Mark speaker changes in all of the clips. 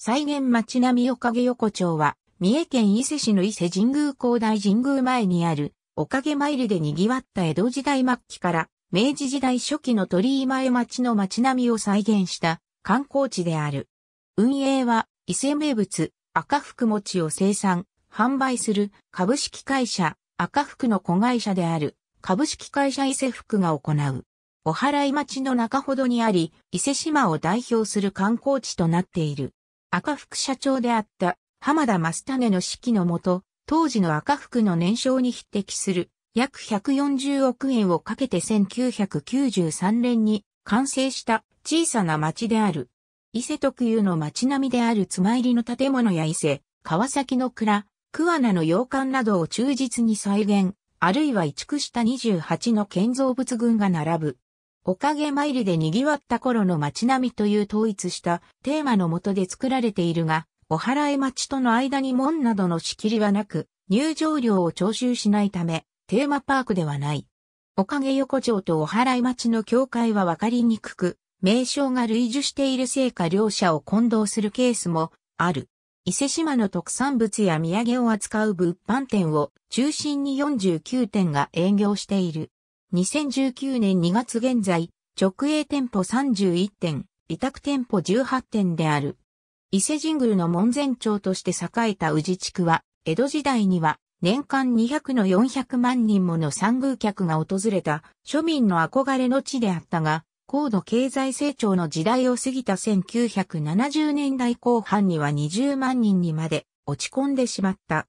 Speaker 1: 再現町並みおかげ横丁は、三重県伊勢市の伊勢神宮広大神宮前にある、おかげ参りで賑わった江戸時代末期から、明治時代初期の鳥居前町の町並みを再現した観光地である。運営は、伊勢名物、赤福餅を生産、販売する株式会社、赤福の子会社である、株式会社伊勢福が行う。お払い町の中ほどにあり、伊勢島を代表する観光地となっている。赤福社長であった浜田正種の指揮のもと、当時の赤福の年商に匹敵する約140億円をかけて1993年に完成した小さな町である。伊勢特有の町並みであるつま入りの建物や伊勢、川崎の蔵、桑名の洋館などを忠実に再現、あるいは移築した28の建造物群が並ぶ。おかげ参りで賑わった頃の街並みという統一したテーマのもとで作られているが、お払い町との間に門などの仕切りはなく、入場料を徴収しないため、テーマパークではない。おかげ横丁とお払い町の境界はわかりにくく、名称が類似しているせいか両者を混同するケースもある。伊勢島の特産物や土産を扱う物販店を中心に49店が営業している。2019年2月現在、直営店舗31店、委託店舗18店である。伊勢神宮の門前町として栄えた宇治地区は、江戸時代には年間200の400万人もの参宮客が訪れた庶民の憧れの地であったが、高度経済成長の時代を過ぎた1970年代後半には20万人にまで落ち込んでしまった。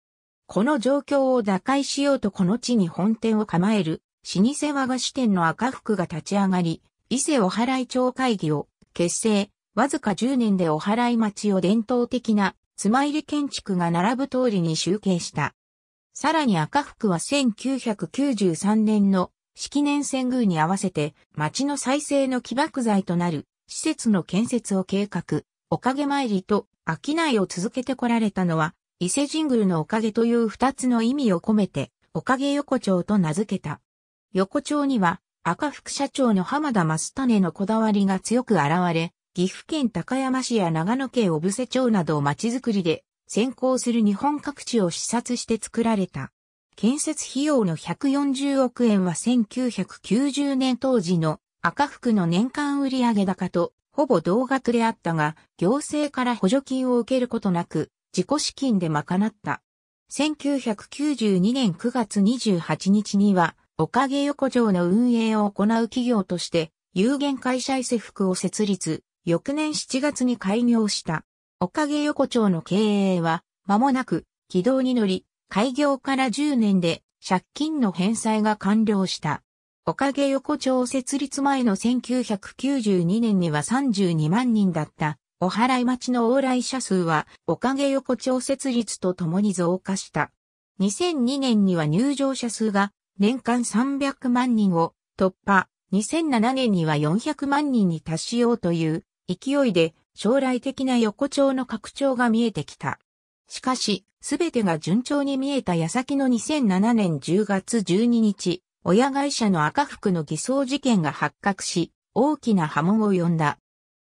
Speaker 1: この状況を打開しようとこの地に本店を構える老舗和菓子店の赤福が立ち上がり、伊勢お払い町会議を結成、わずか10年でお払い町を伝統的な妻入り建築が並ぶ通りに集計した。さらに赤福は1993年の式年遷宮に合わせて町の再生の起爆剤となる施設の建設を計画、おかげ参りと商いを続けてこられたのは伊勢神宮のおかげという二つの意味を込めておかげ横丁と名付けた。横丁には赤副社長の浜田正種のこだわりが強く現れ、岐阜県高山市や長野県小布施町など町づくりで先行する日本各地を視察して作られた。建設費用の140億円は1990年当時の赤福の年間売上高とほぼ同額であったが、行政から補助金を受けることなく、自己資金で賄った。1992年9月28日には、おかげ横丁の運営を行う企業として、有限会社伊勢福を設立、翌年7月に開業した。おかげ横丁の経営は、間もなく、軌道に乗り、開業から10年で、借金の返済が完了した。おかげ横丁設立前の1992年には32万人だった。お払い待ちの往来者数は、おかげ横丁設立とともに増加した。2002年には入場者数が年間300万人を突破、2007年には400万人に達しようという勢いで将来的な横丁の拡張が見えてきた。しかし、すべてが順調に見えた矢先の2007年10月12日、親会社の赤福の偽装事件が発覚し、大きな波紋を呼んだ。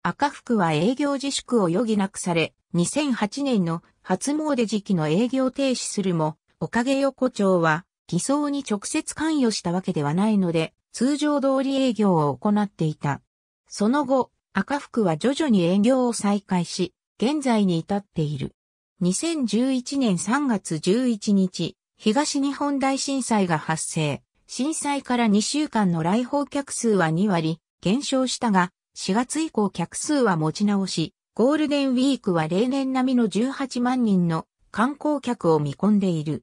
Speaker 1: 赤福は営業自粛を余儀なくされ、2008年の初詣時期の営業停止するも、おかげ横丁は偽装に直接関与したわけではないので、通常通り営業を行っていた。その後、赤福は徐々に営業を再開し、現在に至っている。2011年3月11日、東日本大震災が発生。震災から2週間の来訪客数は2割減少したが、4月以降客数は持ち直し、ゴールデンウィークは例年並みの18万人の観光客を見込んでいる。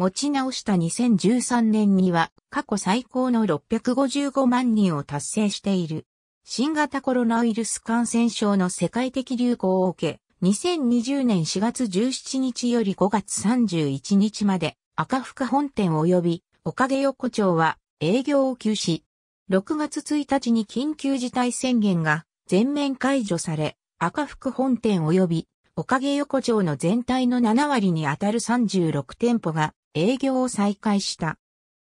Speaker 1: 持ち直した2013年には過去最高の655万人を達成している。新型コロナウイルス感染症の世界的流行を受け、2020年4月17日より5月31日まで赤福本店及びおかげ横丁は営業を休止。6月1日に緊急事態宣言が全面解除され、赤福本店及びおかげ横丁の全体の7割にあたる36店舗が営業を再開した。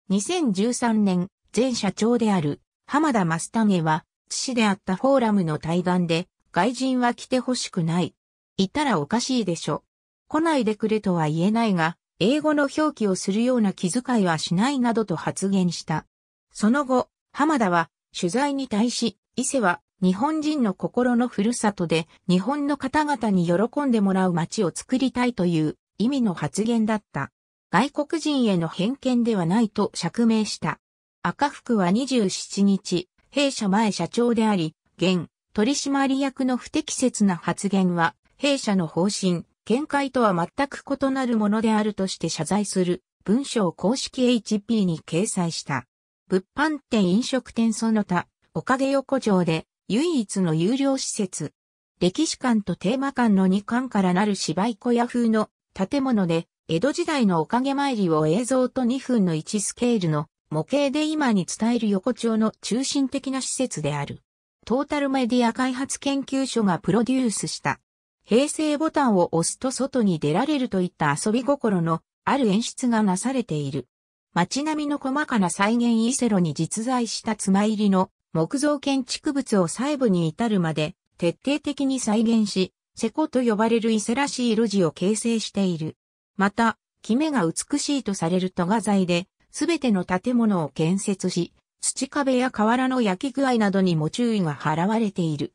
Speaker 1: 2013年、前社長である浜田増種は、父であったフォーラムの対談で、外人は来てほしくない。いたらおかしいでしょ。来ないでくれとは言えないが、英語の表記をするような気遣いはしないなどと発言した。その後、浜田は取材に対し、伊勢は日本人の心のふるさとで日本の方々に喜んでもらう街を作りたいという意味の発言だった。外国人への偏見ではないと釈明した。赤福は27日、弊社前社長であり、現、取締役の不適切な発言は、弊社の方針、見解とは全く異なるものであるとして謝罪する文章公式 HP に掲載した。物販店飲食店その他、おかげ横丁で唯一の有料施設。歴史館とテーマ館の2館からなる芝居小屋風の建物で江戸時代のおかげ参りを映像と2分の1スケールの模型で今に伝える横丁の中心的な施設である。トータルメディア開発研究所がプロデュースした。平成ボタンを押すと外に出られるといった遊び心のある演出がなされている。街並みの細かな再現イセロに実在した妻入りの木造建築物を細部に至るまで徹底的に再現し、セコと呼ばれる伊勢らしい路地を形成している。また、キメが美しいとされる都画材で、すべての建物を建設し、土壁や瓦の焼き具合などにも注意が払われている。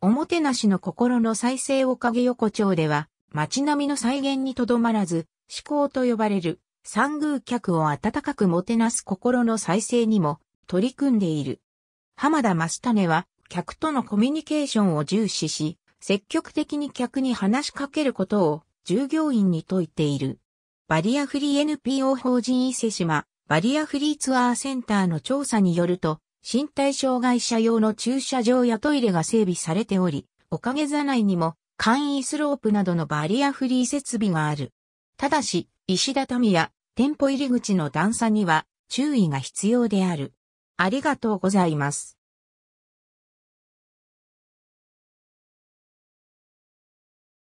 Speaker 1: おもてなしの心の再生おかげ横丁では、街並みの再現にとどまらず、思考と呼ばれる、三宮客を温かくもてなす心の再生にも取り組んでいる。浜田増種は、客とのコミュニケーションを重視し、積極的に客に話しかけることを従業員に説いている。バリアフリー NPO 法人伊勢島、バリアフリーツアーセンターの調査によると、身体障害者用の駐車場やトイレが整備されており、おかげ座内にも簡易スロープなどのバリアフリー設備がある。ただし、石畳や店舗入り口の段差には注意が必要である。ありがとうございます。